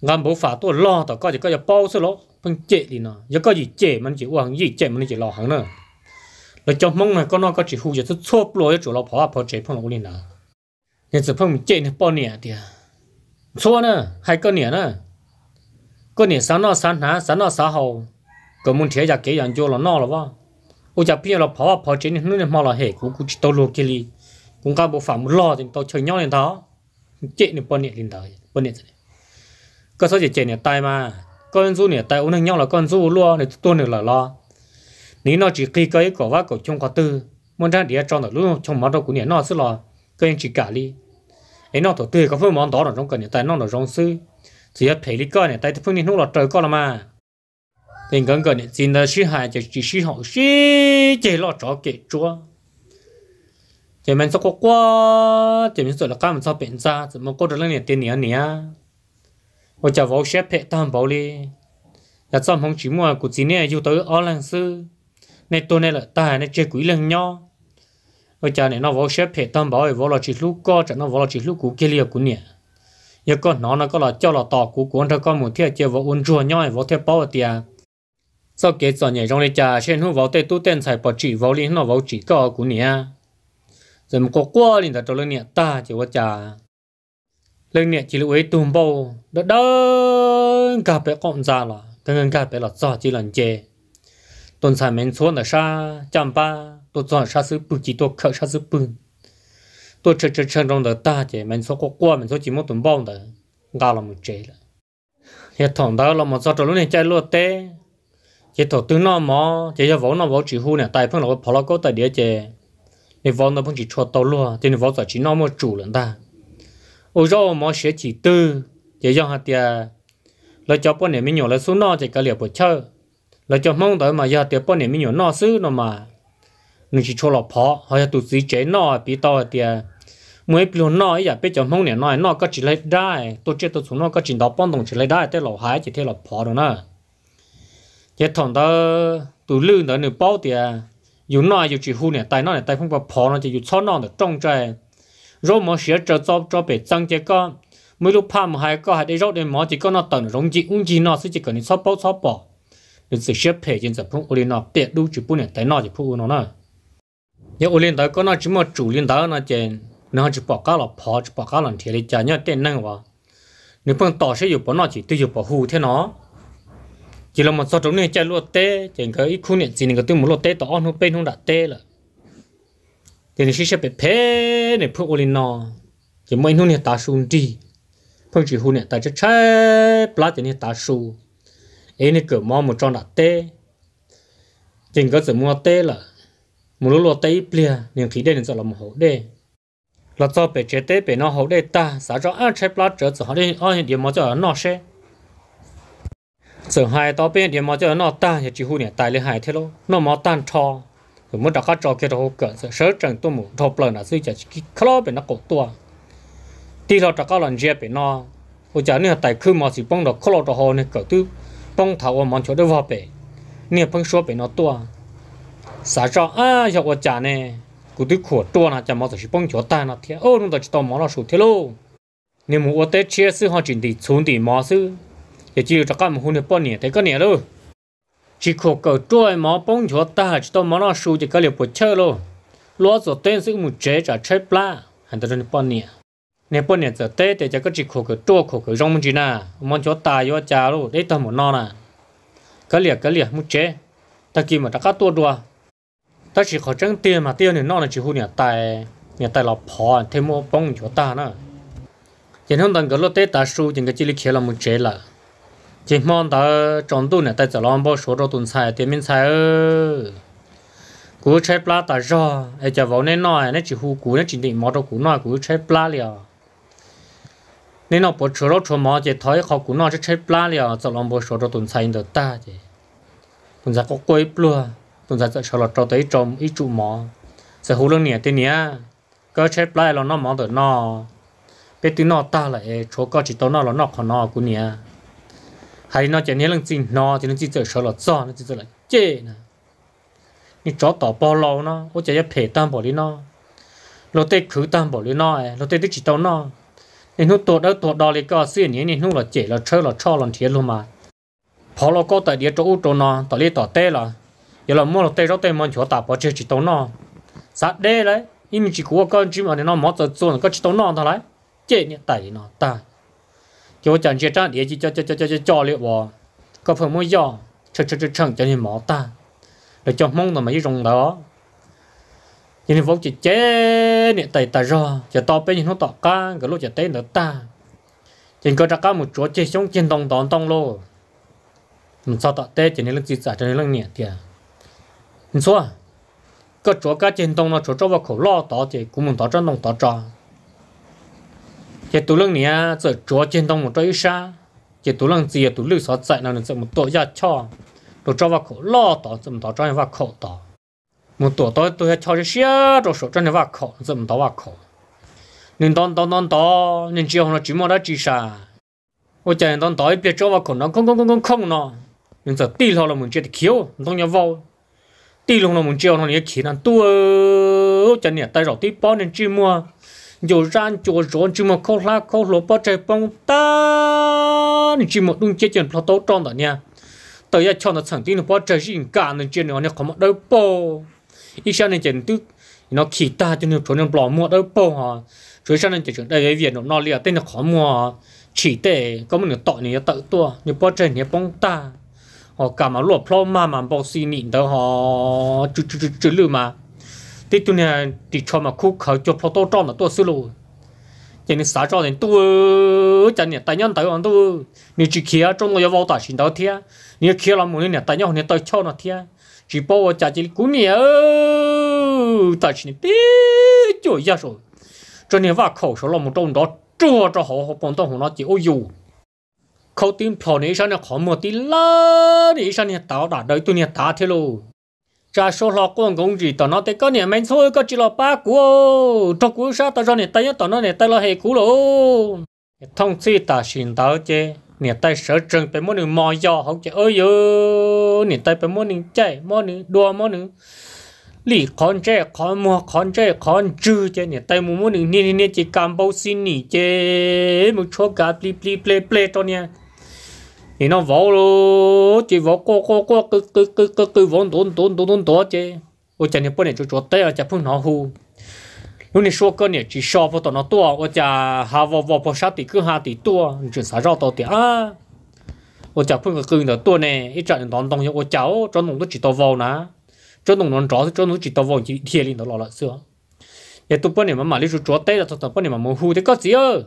ngắm bố phá tôi lo tao có gì có gì bao số lỗ phân chế đi nó giờ coi gì chế mình chỉ uống gì chế mình chỉ lo hàng nữa là trong mong này con nó có chỉ hù giờ tôi chốt lo, chỗ lo phá phá chế phong lỗ lên nào nên chỉ phong chế này bao nẻ thì chua à. nữa hay cái nẻ nữa Cái nẻ sáng nó sáng há sáng nó sáng hậu, có muốn thế giờ kể dàn cho là nó là vâng ô giờ bây giờ là phá phá chế này nó mà là hệ của cũng chỉ tao lo kia đi cũng cả bộ phàm lo thì tao chơi nhau lên đó chế này bao nẻ lên đó bao nẻ ก็ส่วนใหญ่เนี่ยตายมาก้อนสู้เนี่ยตายอุ้งหนึ่งย่องแล้วก้อนสู้รัวเนี่ยตัวหนึ่งหล่อรอนี่นอจีกีก็ยังก่อว่าก่อชงก่อตื้อมันท่านเดียจอนต่อรู้ชงมันตัวกูเนี่ยนอซื้อรอก็ยังจีกาลีไอ้นอตัวตื้อก็เพิ่มมันต่อหน่อยตรงกันเนี่ยตายนอหน่อยตรงซื้อเสียเพลิก็เนี่ยตายที่เพิ่งนี่นู่นหล่อเจอก็ละมาเป็นกันก่อนเนี่ยจินตชื่อหายจะจีชื่อหงชื่อเจรอจ่อเกจัว前面说过过，前面说了干么操变渣，怎么过着那年点年年？我叫我学配担保哩，là trong phòng chỉ mua của chị này yêu tới ở làng tôi này là ta này chơi quỷ lần nhau, ở cha này nó võ xếp hệ tam bảo võ là chỉ lúc co chẳng nó võ là chỉ lúc cũ kia liệt của nè, giờ con nó nó có là cho là tỏ của của anh con một thiệt chơi võ uốn chua nhau võ thiệt bảo tiệt, sau kế giờ nhảy trong này cha xem hú võ tây tu tên xài bỏ chỉ võ liên nó võ chỉ co của nè, rồi một có qua liền đặt cho lên ta chỉ võ cha lên nè chỉ lúc ấy tùm bầu đó đó gặp bé con già là cái ngân cả bé là già chỉ lần chê tuần sau mình xuống là sa chăm ba tôi chọn sa sư bự chỉ tôi khởi sa sư bự tôi chơi chơi chơi trong đó ta chê mình số có qua mình số chỉ một tuần bầu đó gà là một chê là hệ thống đó là một số trong lúc này chơi luôn té chỉ thổ tư nó mò chỉ cho võ nó võ chỉ hu nè tại phong là có phá lo có tại địa chê nên võ nó không chỉ cho tàu luôn thì nên võ chỉ nó mà chủ lần ta ô rô mò sẽ chỉ tư chỉ do hạt tiền là cho bọn này mi nhỏ là số nọ chỉ cả liệu bộ chơi là cho mong tới mà giờ tiền bọn này mi nhỏ nọ xứ nó mà nên chỉ cho lọ phó họ là tụt gì chế nọ bị to tiền mới bị lọ nọ giờ biết cho mong này nọ nọ có chỉ lấy đai tôi chết tôi xuống nọ có chỉ đào bọn đồng chỉ lấy đai tới lo hái chỉ thế lo phó đó nè chỉ thằng đó tụ lư đó nửa bao tiền dù nọ dù chỉ hu này tay nọ này tay không có phó nó chỉ dù cho nọ được trong trời rồi mà sửa trở cho cho bé tăng cái con mới lúc pha mà hai con hai đấy rồi để mà chỉ có nó tận rong chỉ uống chỉ nó sẽ chỉ cần nó xóa bỏ, xóa bỏ nên sự xếp hệ trên tập trung lên nó bé đủ chỉ bốn này tới nó chỉ phụ nó nữa nhớ lên tới có nó chỉ một chủ lên tới nó trên nó chỉ bỏ cá là bỏ chỉ bỏ cá là thiệt là nhớ tiền năng quá nếu bằng tỏ sẽ dùng bỏ nó chỉ tự dùng bỏ hù thế nó chỉ là một số trong này chạy lụa tê chỉ có ít khu này gì này có tôi muốn lụa tê tỏ nó bên không đã tê rồi thì chỉ sẽ bị phê để phụ ôn nó chỉ mấy hôm nay ta xuống đi phong chỉ hôm nay ta chỉ chơi plát thì ta xuống ấy này cửa mò một tròn đặt tê chừng có sự mua tê là một lúc lo tê bia nhưng khi đây nên làm một hậu đê là cho bị chế tê bị nó hậu đê ta xã cho ăn chơi plát trở cho họ đi ở hiện điểm mà cho nó xe sợ hai tao bên điểm mà cho nó ta thì chỉ hôm nay tại lấy hai thế lo nó mò tan cho cũng muốn đặt các trò kia đâu cần sự sớm chẳng tôi muốn thọc lần là suy chỉ cái khó bên nó cổ tua đi lo đặt các lần dẹp bên nó bây giờ nữa tại khi mà chỉ bông được khó đó họ nên cỡ tư bông thảo ở món cho đâu vào bể nè bông số bên nó tua xã cho à cho tôi trả nè cụ tư khổ tua là chả mà chỉ bông cho tan nó thế ô nó chỉ tao món là sụt thế luôn nếu muốn ở tết chia sẻ hoàn chỉnh thì xuống để mà sứ để chỉ đặt các món hồ này bao nhiêu thế có nhiêu đâu chỉ có cầu trôi mà bông chúa ta chỉ tôi mà nó sưu chỉ cái liệu bột chơi luôn lúa rồi tên sự một chế trả chế pla hẳn đó là bọn nè nè bọn nè giờ tết thì chỉ có chỉ có cầu trôi có cầu rong chỉ nà mà chúa ta yo cha luôn đấy tôi một non à cái liệu cái liệu một chế ta kiếm mà ta cá tua đua ta chỉ có trắng tiền mà tiền thì non là chỉ hú nè tài nè tài lọc phò thêm mua bông chúa ta nữa chỉ không cần cái lúa tết ta sưu thì cái chỉ lịch là một chế là chỉ mong ta trong tuần này ta chỉ làm bao số đồ tuần sai tiền mình sai ơ cú chơi plá ta rõ ai chả vào nên nói nên chỉ hú cú nên chỉ định mò đồ cú nói cú chơi plá liền nên nó bỏ số đồ cho mò chỉ thấy khó cú nói chơi plá liền chỉ làm bao số đồ tuần sai được ta chứ tuần sai có quấy plua tuần sai chỉ là cho tới trong ít trụ mò sẽ hú lưng nhẹ tên nhé cơ chơi plá là nó mò được nó biết tiếng nó ta lại chỗ có chỉ tao nó là nó còn nó cú nhé hay nó chỉ nhớ lần gì nó thì nó chỉ sợ sợ là do nó chỉ sợ là chê nè bao lâu nó ô chỉ phê tam bỏ đi nó lô tê khử tam bỏ đi nó lô tê tích chỉ tao nó nên nó tuột đó tuột đó thì có xuyên nhỉ nên nó là chê là chơi là cho là thiệt luôn mà phó lo có tại địa chỗ chỗ nó tại đi tỏ tê là giờ là mua lô tê đó tê mình chỗ tạp bỏ chỉ tao nó sát đê đấy im chỉ của con chim ở nó mót giờ nó có chỉ tao nó thôi đấy chê nhỉ tại nó ta 有讲这张年纪叫叫叫叫叫叫了我，个朋友要吃吃吃吃叫你毛蛋，了叫蒙的嘛一种的，因为我姐姐你带带着，就到北京到干，个路就带了蛋，人个这干么着这胸肩咚咚咚喽，你操到带今天了几次，今天了年的，你说，个着个肩咚了着着我口老到的，古门到这弄到这。giờ tụi lần này chỉ chúa trên đông một trái sa giờ tụi lần gì giờ tụi lưu sáu chạy nào giờ một tổ gia cho đồ cho vào khổ lo tỏ giờ một tỏ cho vào khổ tỏ một tổ tôi tôi cho cái xe đồ số cho vào khổ giờ một tỏ vào khổ nên đón đón đón đó nên chiều nó chỉ một đó chỉ sa ô trời đón đó biết cho vào khổ nó không không không không không nó nên giờ tí lo là mình chết thiếu không nhau vào tí lo là mình chiều nó nhớ khí nó tua ô trời này tay rọ tí bó nên chỉ mua nhiều ran chỗ rón chỉ một câu la câu lỗ bao trái bông ta chỉ một đúng chết chuyện tốt trong đó nha tới giờ cho nó thằng tin nó bao trái gì cả nên chuyện này không đâu bao ít sau này chuyện tức nó chỉ ta cho này chỗ nên bỏ mua đâu bao hả rồi sau này chuyện đây cái việc nó nó liền tên nó khó mua chỉ để có một mình tọt này tự tua như bao trái này bông ta họ cả mà lỗ plau mà mà bao xì nịn đó họ chữ chữ chữ lừa mà tí tu nè đi cho mà khu khởi cho phô tô cho mà tôi xử lù vậy nên xã cho nên tôi chẳng nè tại nhân tại ông tôi nếu chỉ kia trong người vào tài xin đó thia nếu kia làm muốn nè tại nhau nè tôi cho nó thia chỉ bảo cha chỉ cú nè tài xin tí chỗ ra rồi cho nên vào khẩu số là một trong đó chua cho họ họ bọn tôi họ nó chỉ ô dù khẩu tin phò nè sao nè khó mua tí lá nè sao nè tao đã đợi tôi nè ta thế luôn cha số lọ quân công gì tao nó tới có nhà mình thôi có chỉ lọ ba của trong cú sao tao cho nhà tay tao nó nhà tay lọ hai cú lỗ thông chi ta xin tao chứ nhà tay sở trường phải muốn mò giò không chứ ơi ơi nhà tay phải muốn chạy muốn đua muốn lì con chơi, con mua con chơi, con chư chứ nhà tay muốn muốn nè nè nè chỉ cầm bao xin nỉ chứ một chỗ cả plei plei plei plei tao nha thì nó vỗ lô chỉ vỗ co co co cứ cứ cứ cứ cứ tốn tốn tốn tốn tốn chứ ôi chả nhớ bữa này chú chú tê chả phun nó hù lúc này số cơ này chỉ so với tao nó tua ôi chả hà vò vò bỏ sát thì cứ hà thì tua chuyện xả rau tao thì à ôi chả phun cái cứ nữa tua này ít trận đón đón nhau ôi cháu cho nông nó chỉ tao vò ná cho nông nó rõ cho nông chỉ tao vò chỉ thiệt lên nó lọ lọ xưa để tụi bữa này mà mà đi chú chú tê là tao tao bữa này mà mù hù thì có gì ơ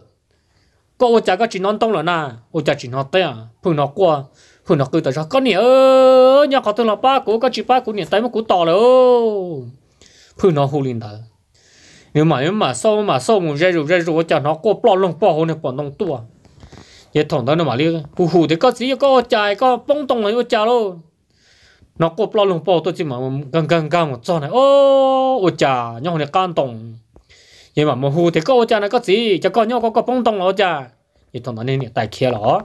có ô chả có chỉ non tông là na ô chả chỉ non tê à, à? phun nó qua phun nó cứ tới cho con nè, ơ nhà có tôi là ba của có chỉ ba của nhỉ tay mà của to rồi, ô phun nó hù lên đó nếu mà nếu mà sau mà sau một giây rồi giây rồi chả nó qua bao lông bao hồ này bao lông tua vậy thằng đó nó mà liêu hù hù thì có gì có chả có bông tông là ô chả luôn nó qua bao lông bao tôi chỉ mà gần gần gần một chỗ này ô ô chả nhau này can tông nhưng mà mua hù thì có cha này có gì cho con nhau có có bông tông nó cha thì thằng này này tài kia lỏ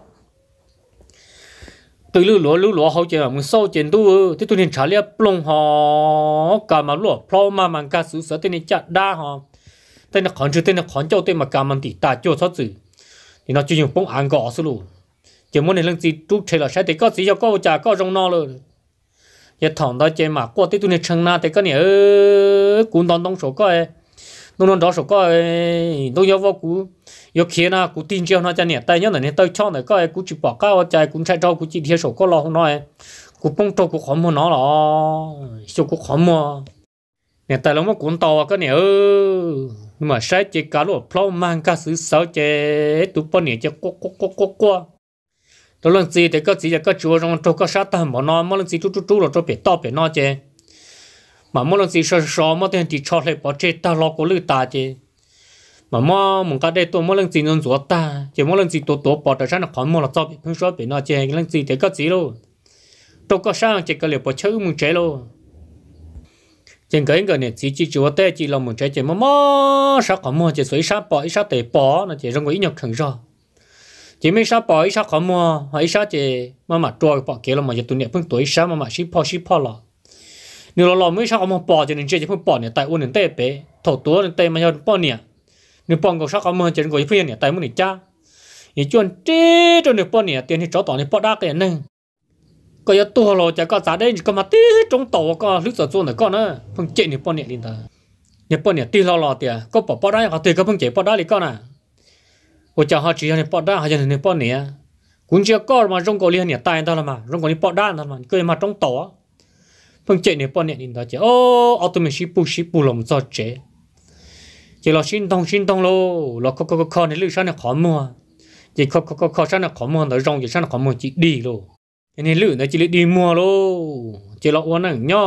từ lũ lúa lũ lúa hậu chơi sâu trên tu thì tôi nên trả liệp plong họ cả mà lúa plong mà mang cả sự sợ tên này chặt đa họ tên là khẩn chứ tên là khẩn châu tên mà cả mình thì ta chưa thoát gì thì nó chỉ dùng bông ăn gõ xuống chỉ muốn nên lần gì tu chơi là sẽ thì có gì cho có trả có rong no rồi giờ thằng đó chơi mà qua tới tôi nên chăng na thì cái này cũng đón đông số coi nông nông đó số cái nông yêu vô cú yêu kia na cú tin chưa nó cho nè tại nhớ là nè tay cho này có cú chỉ bỏ cao chạy cú chạy cho cú chỉ thiếu số có lo không nói cú bông cho cú khó mua nó lo số cú khom mua nè tại lắm mà cuốn to cái nè ơ mà sai chỉ cá lỗ plau mang cá sứ sáu chế tụ bao nè chế quá quá quá quá quá đó lần gì thì có gì là có chúa trong trong có sát tầm bảo nó mà lần gì chú chú chú là cho bé to bé nó chế mà mỗi lần gì sờ sờ mỗi lần thì cho lại bỏ chết ta lo có lừa ta chứ mà mà mình cái đấy, tôi mỗi lần gì nên rửa ta chứ mỗi lần gì tôi tôi bỏ ra ra nó còn mỗi lần cho bị không sót bị nó chứ cái lần gì thì có gì đâu tôi có sao chỉ có liệu bỏ chơi mình chơi luôn chỉ cái người này chỉ chỉ chúa tê chỉ là mình chơi chỉ mà mà sao còn mua chỉ suy sao bỏ ít sao tệ bỏ nó chỉ trong cái nhập thành ra chỉ mấy sao bỏ ít sao còn mua hay sao chỉ mà mà trôi bỏ kia là mà giờ tụi này phân tuổi sao mà mà ship po ship po rồi nếu nó lo mới sao ông bỏ cho nên chơi chỉ phải bỏ nè tại ôn nền tê bé thổ tố nền tê mà cho bỏ nè nếu bỏ cầu sao ông chỉ nên gọi phải nè tại muốn nè cha thì chuyện chế cho nè bỏ nè tiền thì chó tỏ nè bỏ đa cái này có giờ tua rồi chả có giá đây có mà tí trong tổ có lúc giờ xuống là con á không chạy nè bỏ nè lên ta nè bỏ nè tí lo lo tiền có bỏ đa có có không chạy bỏ đa thì con à ôi chả chỉ cho bỏ đa họ cho nè bỏ nè cũng chưa có mà trong cổ liên nè tay tao mà trong cổ bỏ đa là mà cười mà trong tổ phong chế này bọn này nhìn thấy ô automation bù ship, bù lòng cho chế chỉ là xin tông xin tông lô là có có có khó này lưu sao này khó mua chỉ có có có khó sao này khó mua nó rong chỉ sao này khó mua chỉ đi lô cái này lưu nó chỉ đi mua lô chỉ là uống này nhỏ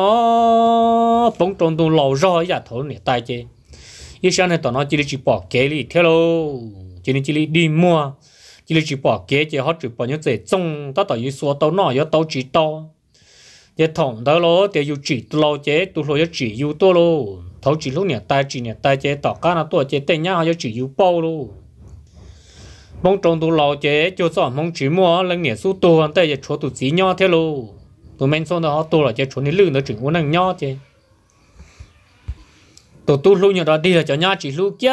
phong tròn tu lò roi giả thổ này tai chế ý sao này tao nó chỉ chỉ bỏ kế đi theo lô chỉ nên chỉ đi mua chỉ chỉ bỏ kế chỉ họ chỉ bỏ những gì trong tao tao ý số tao nọ yếu tao chỉ to giờ thòng đó lo thì yêu chỉ lo chế tụ lo yêu chỉ yêu to lo thấu chỉ lúc này, tai chỉ này, tai chế tỏ cá nó to chế tên nhau yêu chỉ yêu bao lo mong trong tụ lo chế cho sọ mong chỉ mua lần này số to hơn tay giờ chỗ tụ chỉ nhau thế lo tụ men xong đó họ to là chế chỗ này lưng nó chỉ uống năng nhau chế tụ tụ lúc nhỏ đó đi là cho nhau chỉ lúc kia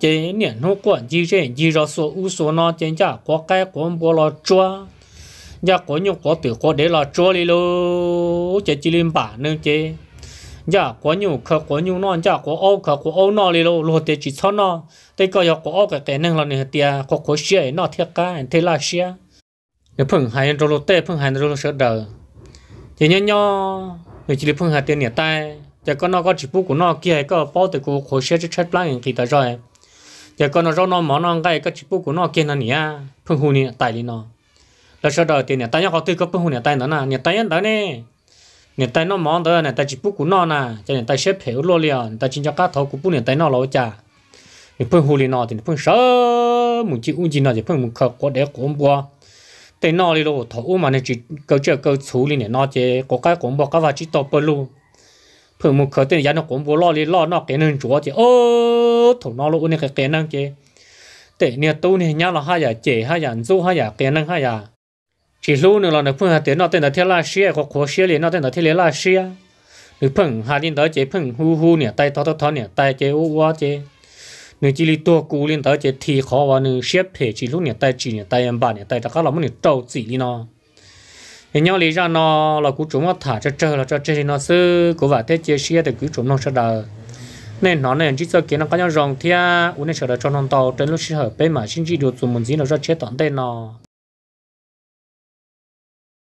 chế niệm nó quản gì chế chỉ ra số u số nó chế chả quá cái quan bộ lo chua nhà có nhiều có tự có để là cho đi lô chỉ chỉ lim bản nữa chứ nhà có nhiều khờ có nhiều non nhà có ô khờ có ô non đi lô lô để chỉ cho nó tới có nhà có ô cái cái năng là nè tia có khó xe nó thiệt cả thế là xe cái phun hai rồi lô tê phun hai rồi lô sợ đờ chỉ nhau nhau người chỉ phun hai tiền nhẹ tay giờ con nó có chỉ bút của nó kia có bao từ của khó xe chết chết lăng thì ta rồi giờ con nó rau nó mỏ nó cái có chỉ bút của nó kia nó nhỉ phun hù nhỉ tại lý nó là sau đó tiền nhà ta nhà họ tư có bưng nhà ta nữa nè nhà ta nhà đó nè nhà ta nó món đó nè, ta chỉ bút của nọ nè cho nhà ta xếp hiểu lo liền nhà ta chỉ cho cá thầu của bút nhà ta nó lâu chả nhà bưng hồ liền nọ thì nhà bưng sợ mình chỉ nọ thì bưng một khờ quả để cũng bua tại nó đi đâu thầu mà nè chỉ câu chơi câu chú liền nó chỉ có cái cũng bua cái và chỉ tập luôn bưng một khờ tiền nhà nó cũng bua lo liền lo nó cái nên chúa thì ô thầu nó luôn cái cái năng kia tại nhà tu này nhà là hai nhà chế hai nhà du hai nhà cái năng hai nhà chỉ lu nữa là nó phun hạt tiền nó tên là thiên la xia hoặc khó xia liền nó tên là thiên la xia nữ phun hạt tiền đó chỉ phun hú hú nè tay thọ thọ thọ nè tay chế u u chế nữ chỉ li tua cú liền đó chế thì khó và nữ xếp thể chỉ lu nè tay chỉ nè tay em bà nè tay ta các là muốn nè trâu chỉ đi nó em nhau lý ra nó là cú chúng nó thả cho chơi là cho chơi nó sư cú vả thế chơi xia thì cú chúng nó sẽ đời nên nó nên chỉ cho kiến nó có nhau rồng thia u nên sợ đời cho non tàu trên lúc xia hợp bên mà xin chỉ được dùng một gì nó ra chết toàn tên nó